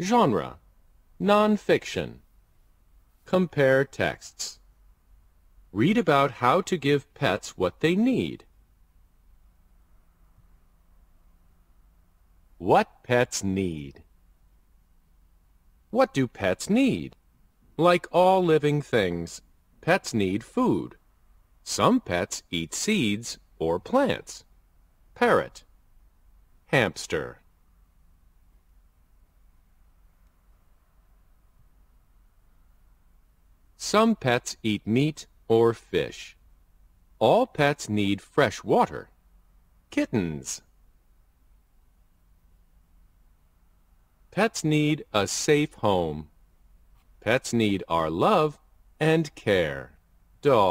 Genre. Nonfiction. Compare texts. Read about how to give pets what they need. What pets need. What do pets need? Like all living things, pets need food. Some pets eat seeds or plants. Parrot. Hamster. Some pets eat meat or fish. All pets need fresh water. Kittens. Pets need a safe home. Pets need our love and care. Dog.